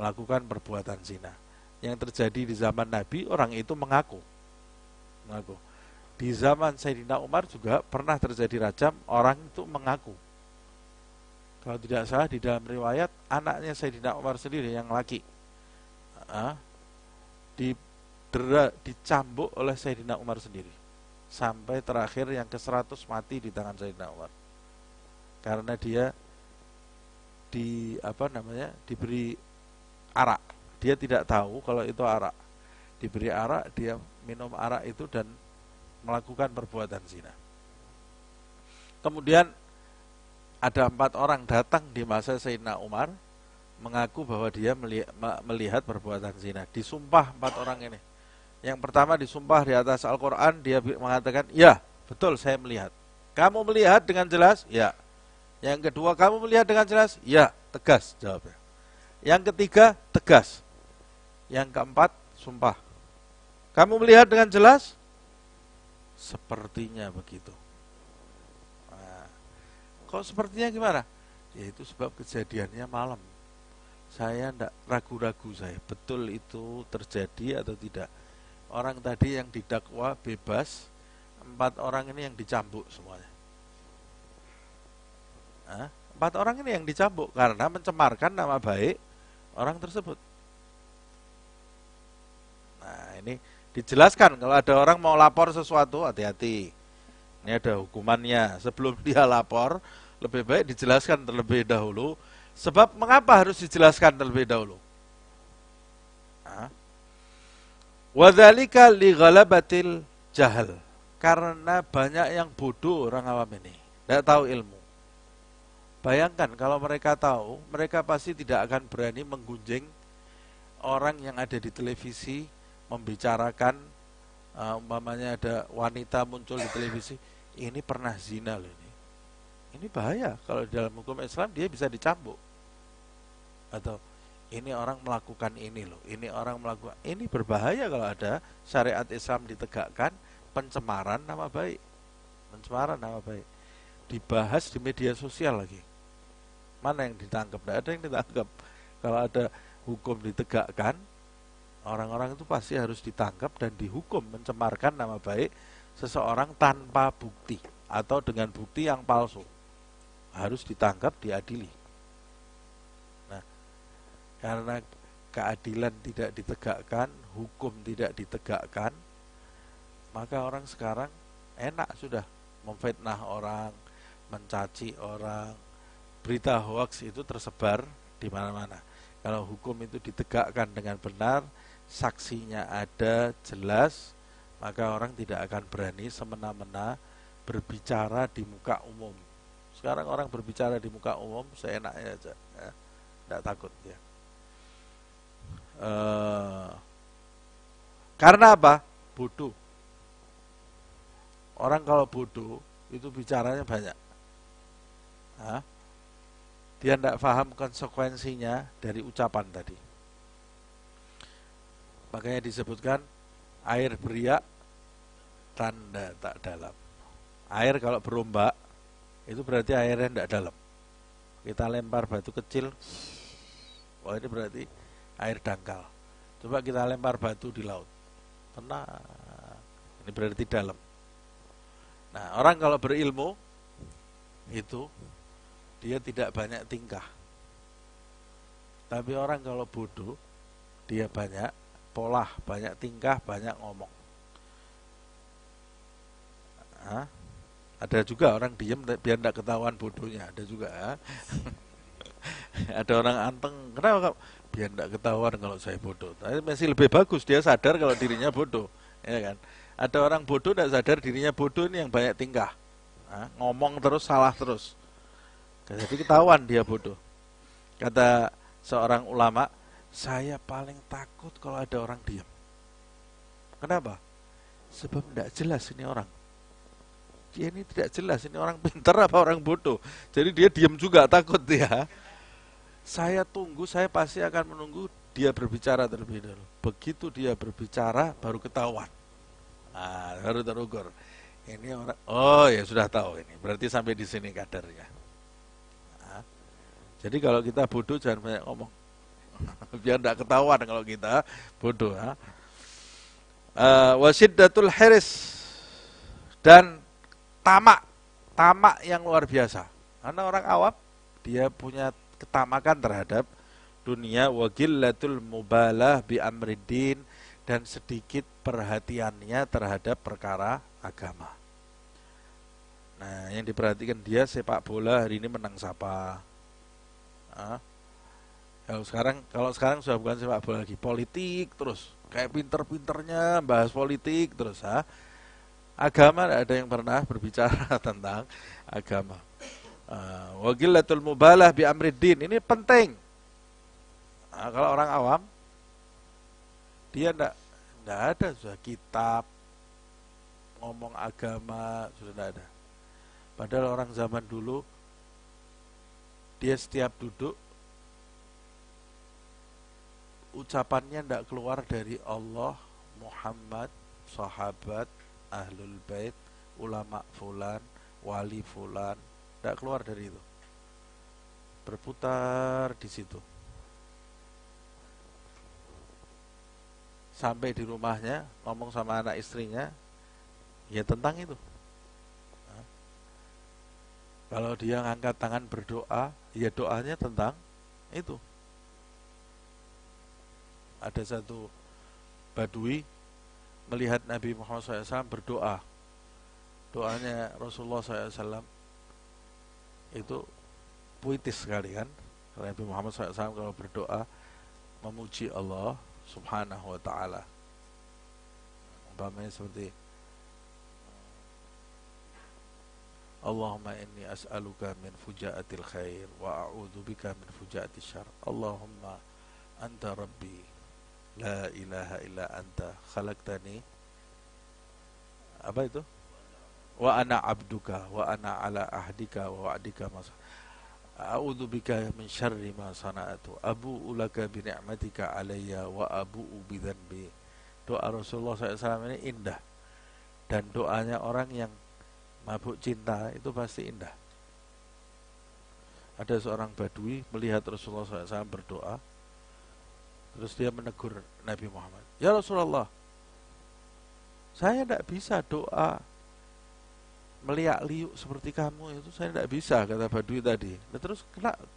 melakukan perbuatan zina. Yang terjadi di zaman Nabi orang itu mengaku. Mengaku. Di zaman Sayyidina Umar juga pernah terjadi rajam orang itu mengaku. Kalau tidak salah di dalam riwayat anaknya Sayyidina Umar sendiri yang laki. Ah, didera, dicambuk oleh Sayyidina Umar sendiri. Sampai terakhir yang ke-100 mati di tangan Sayyidina Umar. Karena dia di apa namanya? diberi arak. Dia tidak tahu kalau itu arak. Diberi arak, dia minum arak itu dan melakukan perbuatan zina. Kemudian ada empat orang datang di masa Sayyidina Umar mengaku bahwa dia melihat perbuatan zina. Disumpah empat orang ini. Yang pertama disumpah di atas Al-Quran, dia mengatakan, ya betul saya melihat. Kamu melihat dengan jelas? Ya. Yang kedua, kamu melihat dengan jelas? Ya, tegas jawabnya. Yang ketiga, tegas. Yang keempat, sumpah. Kamu melihat dengan jelas? Sepertinya begitu. Nah, kok sepertinya gimana? Yaitu sebab kejadiannya malam saya tidak ragu-ragu saya betul itu terjadi atau tidak orang tadi yang didakwa bebas empat orang ini yang dicambuk semuanya Hah? empat orang ini yang dicambuk karena mencemarkan nama baik orang tersebut nah ini dijelaskan kalau ada orang mau lapor sesuatu hati-hati ini ada hukumannya sebelum dia lapor lebih baik dijelaskan terlebih dahulu Sebab mengapa harus dijelaskan terlebih dahulu? Wadhalika li ghalabatil jahal. Karena banyak yang bodoh orang awam ini. Tidak tahu ilmu. Bayangkan kalau mereka tahu, mereka pasti tidak akan berani menggunjing orang yang ada di televisi, membicarakan, uh, umpamanya ada wanita muncul di televisi, ini pernah zina loh ini. Ini bahaya. Kalau dalam hukum Islam dia bisa dicambuk atau ini orang melakukan ini loh, ini orang melakukan ini berbahaya kalau ada syariat Islam ditegakkan pencemaran nama baik, pencemaran nama baik dibahas di media sosial lagi. Mana yang ditangkap? Tidak ada yang ditangkap. Kalau ada hukum ditegakkan, orang-orang itu pasti harus ditangkap dan dihukum mencemarkan nama baik seseorang tanpa bukti atau dengan bukti yang palsu. Harus ditangkap, diadili karena keadilan tidak ditegakkan, hukum tidak ditegakkan, maka orang sekarang enak sudah memfitnah orang, mencaci orang. Berita hoax itu tersebar di mana-mana. Kalau hukum itu ditegakkan dengan benar, saksinya ada jelas, maka orang tidak akan berani semena-mena berbicara di muka umum. Sekarang orang berbicara di muka umum seenaknya aja, ya. tidak takut ya. Eh, karena apa? Bodoh. Orang kalau bodoh itu bicaranya banyak. Hah? Dia tidak paham konsekuensinya dari ucapan tadi. Makanya disebutkan air beriak tanda tak dalam. Air kalau berombak itu berarti airnya tidak dalam. Kita lempar batu kecil, wah oh ini berarti air dangkal. Coba kita lempar batu di laut. Tenang. Ini berarti dalam. Nah, orang kalau berilmu itu dia tidak banyak tingkah. Tapi orang kalau bodoh dia banyak pola, banyak tingkah, banyak ngomong. Hah? Ada juga orang diem biar tidak ketahuan bodohnya, ada juga. ada orang anteng. Kenapa biar tidak ketahuan kalau saya bodoh. Tapi masih lebih bagus dia sadar kalau dirinya bodoh, ya kan? Ada orang bodoh tidak sadar dirinya bodoh ini yang banyak tingkah, nah, ngomong terus salah terus. Jadi ketahuan dia bodoh. Kata seorang ulama, saya paling takut kalau ada orang diam. Kenapa? Sebab tidak jelas ini orang. Dia ini tidak jelas ini orang pintar apa orang bodoh. Jadi dia diam juga takut dia. Ya saya tunggu, saya pasti akan menunggu dia berbicara terlebih dahulu. Begitu dia berbicara, baru ketahuan. harus ah, baru terukur. Ini orang, oh ya sudah tahu ini. Berarti sampai di sini kadarnya. Ah. jadi kalau kita bodoh jangan banyak ngomong. Biar tidak ketahuan kalau kita bodoh. Ah. Uh, ah, wasiddatul heris dan tamak tamak yang luar biasa karena orang awam dia punya ketamakan terhadap dunia wa gillatul mubalah bi amriddin dan sedikit perhatiannya terhadap perkara agama. Nah, yang diperhatikan dia sepak bola hari ini menang siapa? Ah. Kalau sekarang kalau sekarang sudah bukan sepak bola lagi, politik terus. Kayak pinter-pinternya bahas politik terus ha. Ah. Agama ada yang pernah berbicara tentang agama. Ah, Wagilatul mubalah bi Amridin ini penting nah, kalau orang awam dia ndak ada sudah kitab ngomong agama sudah ndak ada padahal orang zaman dulu dia setiap duduk ucapannya ndak keluar dari Allah Muhammad sahabat ahlul bait ulama fulan wali fulan tidak keluar dari itu. Berputar di situ. Sampai di rumahnya, ngomong sama anak istrinya, ya tentang itu. Kalau dia ngangkat tangan berdoa, ya doanya tentang itu. Ada satu badui melihat Nabi Muhammad SAW berdoa. Doanya Rasulullah SAW itu puitis sekali kan Nabi Muhammad SAW kalau berdoa memuji Allah Subhanahu Wa Taala umpamanya seperti Allahumma inni as'aluka min fujaatil khair wa a'udhu bika min fujaatil syar Allahumma anta rabbi la ilaha illa anta khalaqtani apa itu wa ana abduka wa ana ala ahdika wa wa'dika mas A'udzu bika min syarri ma sana'tu abu ulaka bi ni'matika alayya wa abu bi dhanbi Doa Rasulullah SAW ini indah dan doanya orang yang mabuk cinta itu pasti indah. Ada seorang badui melihat Rasulullah SAW berdoa, terus dia menegur Nabi Muhammad, ya Rasulullah, saya tidak bisa doa meliak liuk seperti kamu itu saya tidak bisa kata Badui tadi. Nah, terus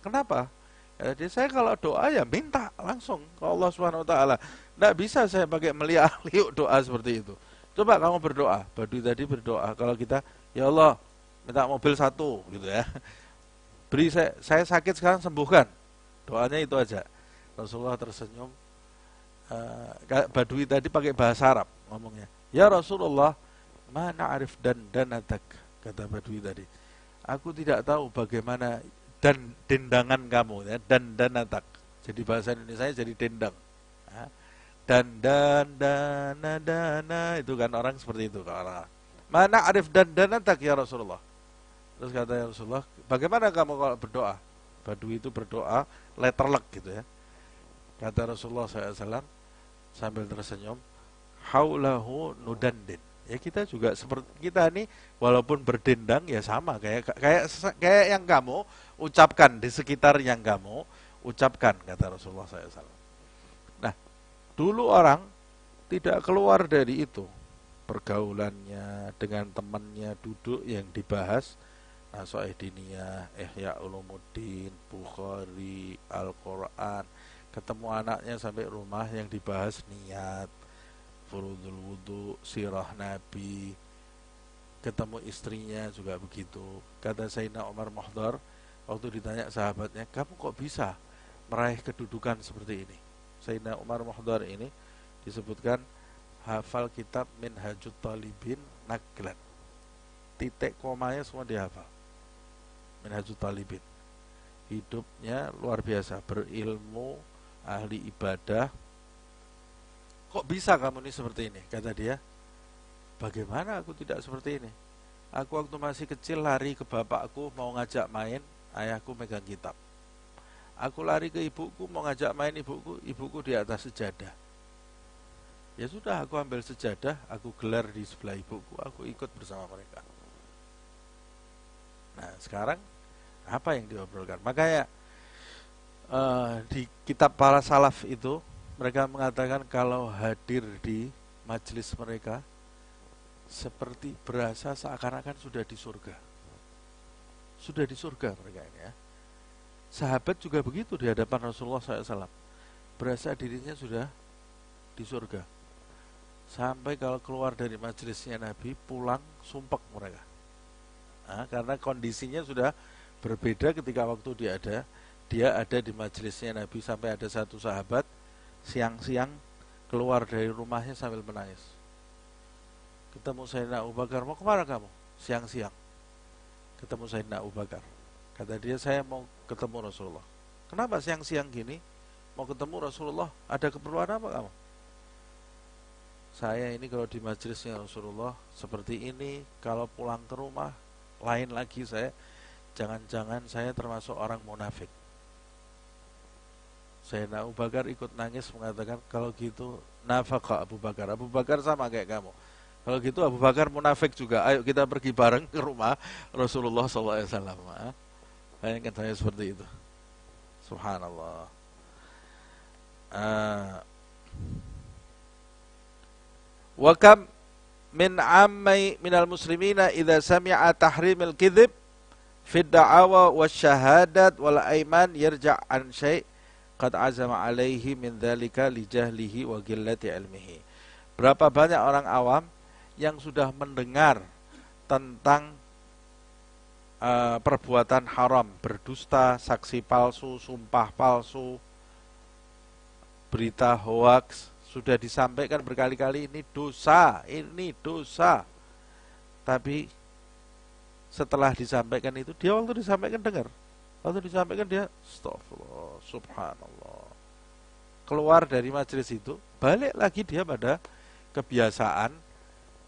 kenapa? Ya, jadi saya kalau doa ya minta langsung ke Allah Subhanahu Wa Taala. Tidak bisa saya pakai meliak liuk doa seperti itu. Coba kamu berdoa. Badui tadi berdoa. Kalau kita ya Allah minta mobil satu gitu ya. Beri saya, saya sakit sekarang sembuhkan. Doanya itu aja. Rasulullah tersenyum. Eh, Badui tadi pakai bahasa Arab ngomongnya. Ya Rasulullah, mana arif dan danatak kata Badui tadi aku tidak tahu bagaimana dan dendangan kamu ya dan danatak jadi bahasa Indonesia saya jadi dendang ya. dan dan dan itu kan orang seperti itu orang mana arif dan danatak ya Rasulullah terus kata ya Rasulullah bagaimana kamu kalau berdoa Badui itu berdoa letterlek gitu ya kata Rasulullah SAW sambil tersenyum haulahu nudandin ya kita juga seperti kita nih walaupun berdendang ya sama kayak kayak kayak yang kamu ucapkan di sekitar yang kamu ucapkan kata Rasulullah SAW. Nah dulu orang tidak keluar dari itu pergaulannya dengan temannya duduk yang dibahas Nasoeh dinia eh Ulumuddin, Bukhari, Al-Quran ketemu anaknya sampai rumah yang dibahas niat furudul wudhu sirah nabi ketemu istrinya juga begitu kata Sayyidina Umar Mohdor, waktu ditanya sahabatnya kamu kok bisa meraih kedudukan seperti ini Sayyidina Umar Mohdor ini disebutkan hafal kitab min hajud Talibin Naglan titik komanya semua dihafal min hajud Talibin hidupnya luar biasa berilmu ahli ibadah Kok bisa kamu ini seperti ini? Kata dia. Bagaimana aku tidak seperti ini? Aku waktu masih kecil lari ke bapakku mau ngajak main, ayahku megang kitab. Aku lari ke ibuku mau ngajak main ibuku, ibuku di atas sejadah. Ya sudah, aku ambil sejadah, aku gelar di sebelah ibuku, aku ikut bersama mereka. Nah, sekarang apa yang diobrolkan? Makanya uh, di kitab para salaf itu mereka mengatakan kalau hadir di majelis mereka seperti berasa seakan-akan sudah di surga. Sudah di surga mereka ini ya. Sahabat juga begitu di hadapan Rasulullah SAW. Berasa dirinya sudah di surga. Sampai kalau keluar dari majelisnya Nabi, pulang sumpek mereka. Nah, karena kondisinya sudah berbeda ketika waktu dia ada, dia ada di majelisnya Nabi sampai ada satu sahabat siang-siang keluar dari rumahnya sambil menangis. Ketemu Sayyidina Abu Bakar, mau kemana kamu? Siang-siang. Ketemu Sayyidina Abu Bakar. Kata dia, saya mau ketemu Rasulullah. Kenapa siang-siang gini? Mau ketemu Rasulullah, ada keperluan apa kamu? Saya ini kalau di majelisnya Rasulullah seperti ini, kalau pulang ke rumah, lain lagi saya, jangan-jangan saya termasuk orang munafik. Sayyidina Abu Bakar ikut nangis mengatakan kalau gitu nafaka Abu Bakar. Abu Bakar sama kayak kamu. Kalau gitu Abu Bakar munafik juga. Ayo kita pergi bareng ke rumah Rasulullah Sallallahu wasallam. Bayangkan saya seperti itu. Subhanallah. Uh, ah. Wakam min min minal muslimina idza sami'a tahrimil fi da'wa da'awa wasyahadat wal aiman yarja' an syai' qad azama alaihi min dzalika li jahlihi wa gillati ilmihi. Berapa banyak orang awam yang sudah mendengar tentang uh, perbuatan haram, berdusta, saksi palsu, sumpah palsu, berita hoax, sudah disampaikan berkali-kali ini dosa, ini dosa. Tapi setelah disampaikan itu dia waktu disampaikan dengar Lalu disampaikan dia, astagfirullah, subhanallah. Keluar dari majelis itu, balik lagi dia pada kebiasaan,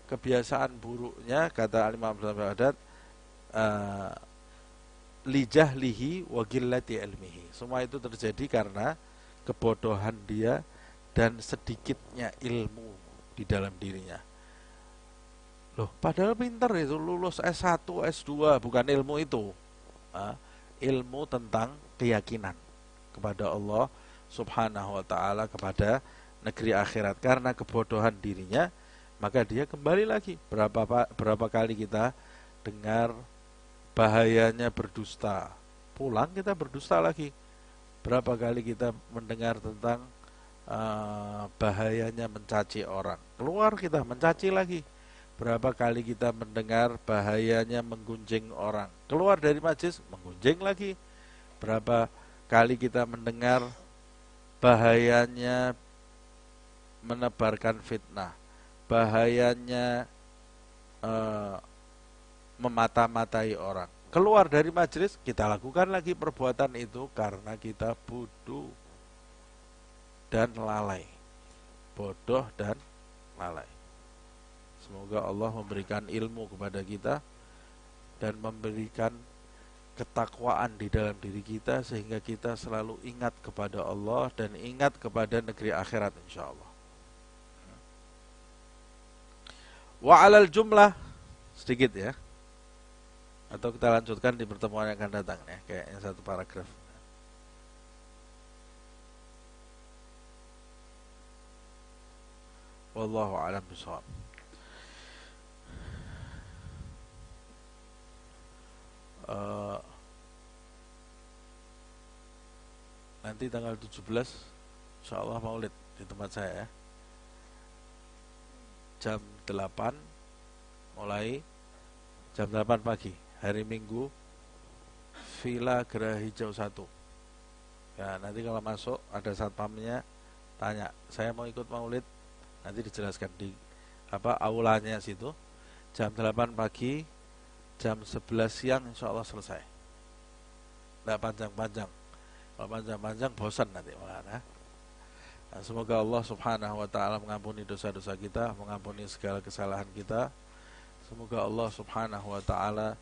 kebiasaan buruknya, kata Alimah Abdul Adat eh, lijah lihi Wagillati ilmihi. Semua itu terjadi karena kebodohan dia dan sedikitnya ilmu di dalam dirinya. Loh, padahal pinter itu lulus S1, S2 bukan ilmu itu. Nah, ilmu tentang keyakinan kepada Allah Subhanahu wa taala kepada negeri akhirat karena kebodohan dirinya maka dia kembali lagi berapa berapa kali kita dengar bahayanya berdusta pulang kita berdusta lagi berapa kali kita mendengar tentang uh, bahayanya mencaci orang keluar kita mencaci lagi Berapa kali kita mendengar bahayanya menggunjing orang? Keluar dari majlis, menggunjing lagi. Berapa kali kita mendengar bahayanya menebarkan fitnah, bahayanya e, memata-matai orang. Keluar dari majlis, kita lakukan lagi perbuatan itu karena kita bodoh dan lalai. Bodoh dan lalai. Semoga Allah memberikan ilmu kepada kita dan memberikan ketakwaan di dalam diri kita sehingga kita selalu ingat kepada Allah dan ingat kepada negeri akhirat insya Allah. Wa alal jumlah sedikit ya. Atau kita lanjutkan di pertemuan yang akan datang ya, kayak yang satu paragraf. Wallahu a'lam bishawab. uh, nanti tanggal 17 insya Allah maulid di tempat saya ya. jam 8 mulai jam 8 pagi hari Minggu Villa Gerah Hijau 1 ya nanti kalau masuk ada satpamnya tanya saya mau ikut maulid nanti dijelaskan di apa aulanya situ jam 8 pagi jam 11 siang insya Allah selesai tidak panjang-panjang kalau panjang-panjang bosan nanti malah. ya. nah, semoga Allah subhanahu wa ta'ala mengampuni dosa-dosa kita mengampuni segala kesalahan kita semoga Allah subhanahu wa ta'ala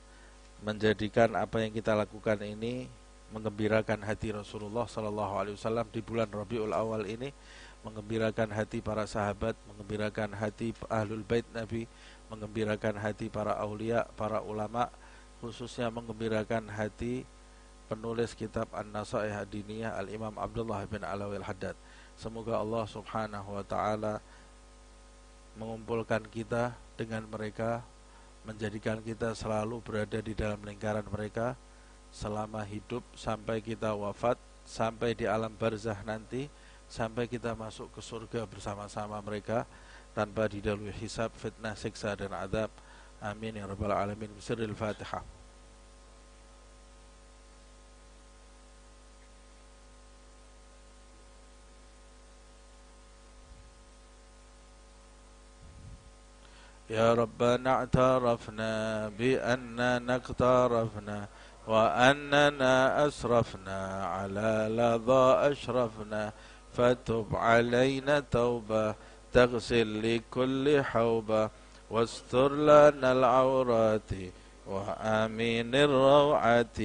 menjadikan apa yang kita lakukan ini mengembirakan hati Rasulullah Sallallahu Alaihi Wasallam di bulan Rabiul Awal ini mengembirakan hati para sahabat, mengembirakan hati ahlul bait Nabi, mengembirakan hati para aulia, para ulama, khususnya mengembirakan hati penulis kitab An-Nasaih Diniyah Al-Imam Abdullah bin Alawi Al-Haddad. Semoga Allah Subhanahu wa taala mengumpulkan kita dengan mereka, menjadikan kita selalu berada di dalam lingkaran mereka selama hidup sampai kita wafat, sampai di alam barzah nanti, sampai kita masuk ke surga bersama-sama mereka. tanpa didalui hisab, fitnah, siksa dan azab. Amin ya rabbal alamin. Bisirril Fatihah. يا ربنا اعترفنا بأننا اقترفنا وأننا أسرفنا على لظى أشرفنا فتب علينا توبة تغسل لكل حوبة واستر لنا العورات وآمين الروعات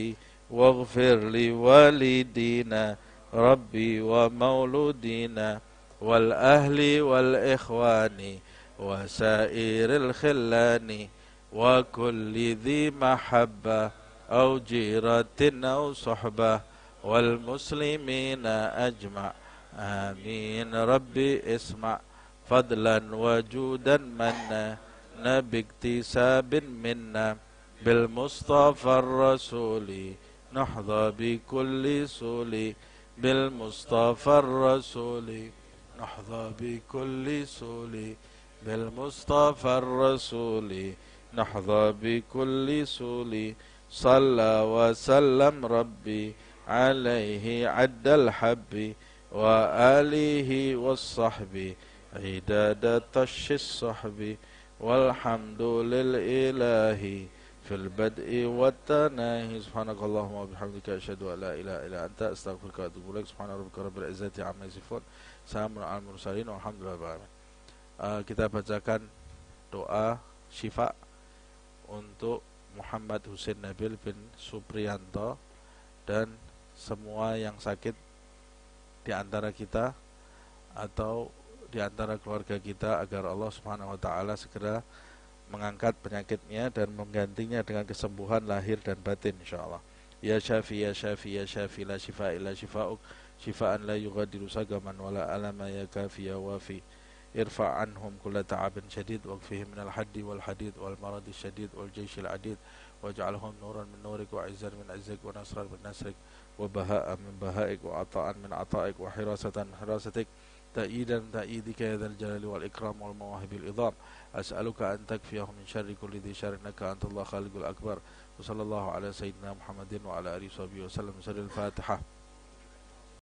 واغفر لوالدينا ربي ومولودينا والأهل والإخوان وسائر الخلان وكل ذي محبة أو جيرة أو صحبة والمسلمين أجمع آمين ربي اسمع فضلا وجودا منا باكتساب منا بالمصطفى الرسول نحظى بكل سول بالمصطفى الرسول نحظى بكل سول بالمصطفى الرسول نحظى بكل سول صلى وسلم ربي عليه عد الحب وآله والصحب عداد تش والحمد للإله في البدء والتناهي سبحانك اللهم وبحمدك أشهد أن لا إله إلا أنت أستغفرك وأتوب إليك سبحان ربك رب العزة عما يصفون سلام kita bacakan doa syifa untuk Muhammad Husin Nabil bin Suprianto dan semua yang sakit di antara kita atau di antara keluarga kita agar Allah Subhanahu wa taala segera mengangkat penyakitnya dan menggantinya dengan kesembuhan lahir dan batin insyaallah. Ya Syafi ya Syafi ya Syafi la syifa illa syifa'uk syifaan la yughadiru sagaman wala alama ya kafi ya wafi. Irfa anhum kulla ta'abin syadid waqfihim minal haddi wal hadid wal maradi syadid wal jayshil adid waj'alhum nuran min nurik wa izzan min izzik wa nasran min nasrik wa bahaa min bahaik wa ata'an min ata'ik wa hirasatan hirasatik تأييدا تأييدك يا ذا الجلال والإكرام والمواهب الإضام أسألك أن تكفيه من شر كل ذي شر إنك أنت الله خالق الأكبر وصلى الله على سيدنا محمد وعلى آله وصحبه وسلم سر الفاتحة